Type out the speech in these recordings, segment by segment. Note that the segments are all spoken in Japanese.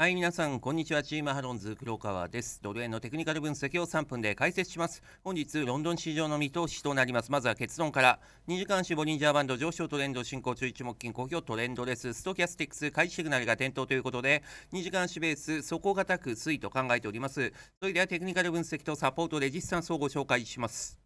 はい、皆さん、こんにちは。チームハロンズ黒川です。ドル円のテクニカル分析を3分で解説します。本日、ロンドン市場の見通しとなります。まずは結論から。2時間足ボリンジャーバンド上昇トレンド進行中、一目金公表トレンドレス、ストキャスティックス、買いシグナルが点灯ということで、2時間足ベース、底堅く推移と考えております。それではテクニカル分析とサポートレジスタンスをご紹介します。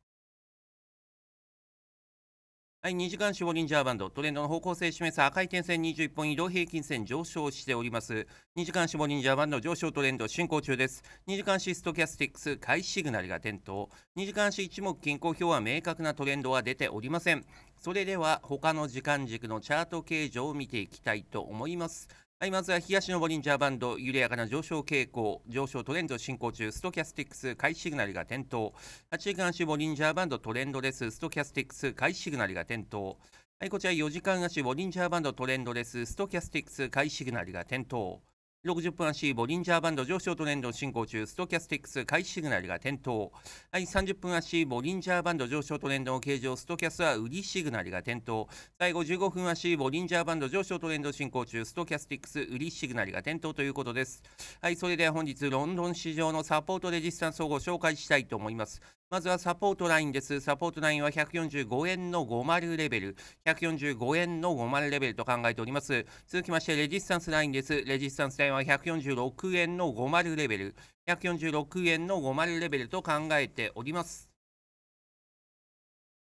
はい、2時間絞りンジャーバンド、トレンドの方向性を示す赤い点線21本移動平均線上昇しております。2時間絞りンジャーバンド上昇トレンド進行中です。2時間シストキャスティックス買いシグナルが点灯。2時間足一目均衡表は明確なトレンドは出ておりません。それでは他の時間軸のチャート形状を見ていきたいと思います。はい、まずは東のボリンジャーバンド、緩やかな上昇傾向、上昇トレンド進行中、ストキャスティックス、買いシグナルが点灯。8時間足ボリンジャーバンドトレンドレス、ストキャスティックス、買いシグナルが点灯。はい、こちら4時間足ボリンジャーバンドトレンドレス、ストキャスティックス、買いシグナルが点灯。60分足ボリンジャーバンド上昇トレンド進行中ストキャスティックス買いシグナルが点灯はい30分足ボリンジャーバンド上昇トレンドの形状ストキャスは売りシグナルが点灯最後15分足ボリンジャーバンド上昇トレンド進行中ストキャスティックス売りシグナルが点灯ということですはいそれでは本日ロンドン市場のサポートレジスタンスをご紹介したいと思いますまずはサポートラインです。サポートラインは145円の50レベル、145円の50レベルと考えております。続きまして、レジスタンスラインです。レジスタンスラインは146円の50レベル、146円の50レベルと考えております。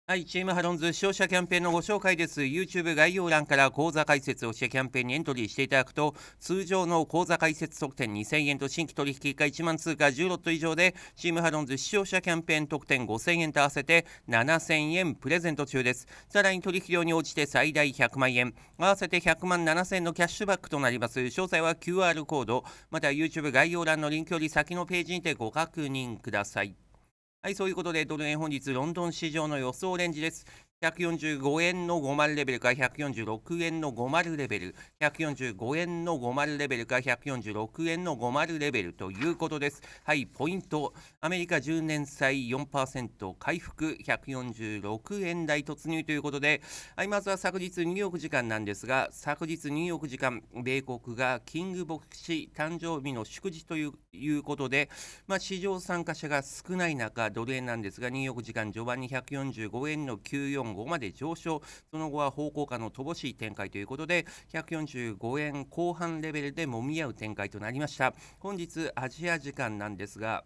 はい、チームハロンズ視聴者キャンペーンのご紹介です。YouTube 概要欄から講座解説をしてキャンペーンにエントリーしていただくと、通常の講座解説特典2000円と新規取引以下1万通貨10ロット以上で、チームハロンズ視聴者キャンペーン特典5000円と合わせて7000円プレゼント中です。さらに取引量に応じて最大100万円、合わせて100万7000円のキャッシュバックとなります。詳細は QR コード、また YouTube 概要欄のリンクより先のページにてご確認ください。はい、そういうことで、ドル円本日、ロンドン市場の予想レンジです。145円の50レベルか146円の50レベル、145円の50レベルか146円の50レベルということです。はい、ポイント、アメリカ10年債4%回復、146円台突入ということで、はい、まずは昨日ニューヨーク時間なんですが、昨日ニューヨーク時間、米国がキング牧師誕生日の祝日ということで、まあ、市場参加者が少ない中、ドル円なんですが、ニューヨーク時間序盤に145円の94もここまで上昇その後は方向感の乏しい展開ということで145円後半レベルでもみ合う展開となりました本日アジア時間なんですが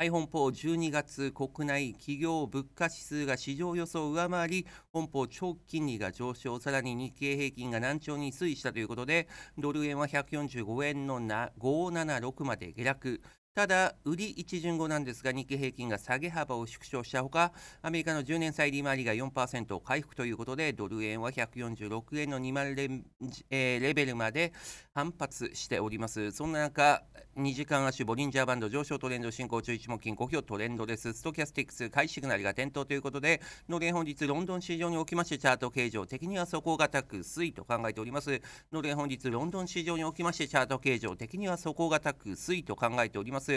はい、本邦12月国内企業物価指数が市場予想を上回り、本邦長期金利が上昇、さらに日経平均が軟調に推移したということで、ドル円は145円の5 7 6まで下落。ただ、売り一巡後なんですが、日経平均が下げ幅を縮小したほか、アメリカの10年債利回りが4%を回復ということで、ドル円は146円の2万レ,、えー、レベルまで反発しております。そんな中、2時間足ボリンジャーバンド上昇トレンド進行中一目金5票トレンドです。ストキャスティックス買いシグナルが点灯ということで、のレン本日ロンドン市場におきましてチャート形状的には底堅く推移と考えております。のレン本日ロンドン市場におきましてチャート形状的には底堅く推移と考えております。。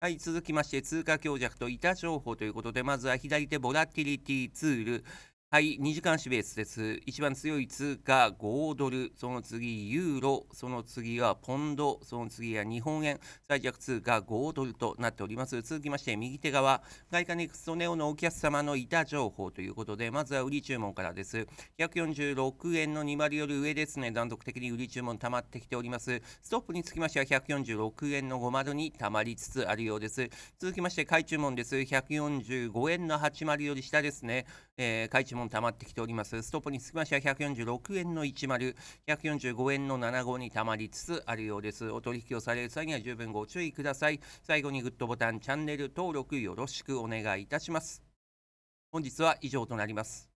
はい、続きまして、通貨強弱と板情報ということで、まずは左手ボラティリティツール、はい、2時間ベースです。一番強い通貨5ドル、その次ユーロ、その次はポンド、その次は日本円、最弱通貨5ドルとなっております。続きまして、右手側、外貨ネクストネオのお客様の板情報ということで、まずは売り注文からです。146円の2割より上ですね、断続的に売り注文溜まってきております。ストップにつきましては、146円の5丸に溜まりつつあるようです。続きまして、買い注文です。145円の8丸より下ですね、えー問溜まってきております。ストップにつきましては146円の10、145円の75に溜まりつつあるようです。お取引をされる際には十分ご注意ください。最後にグッドボタン、チャンネル登録よろしくお願いいたします。本日は以上となります。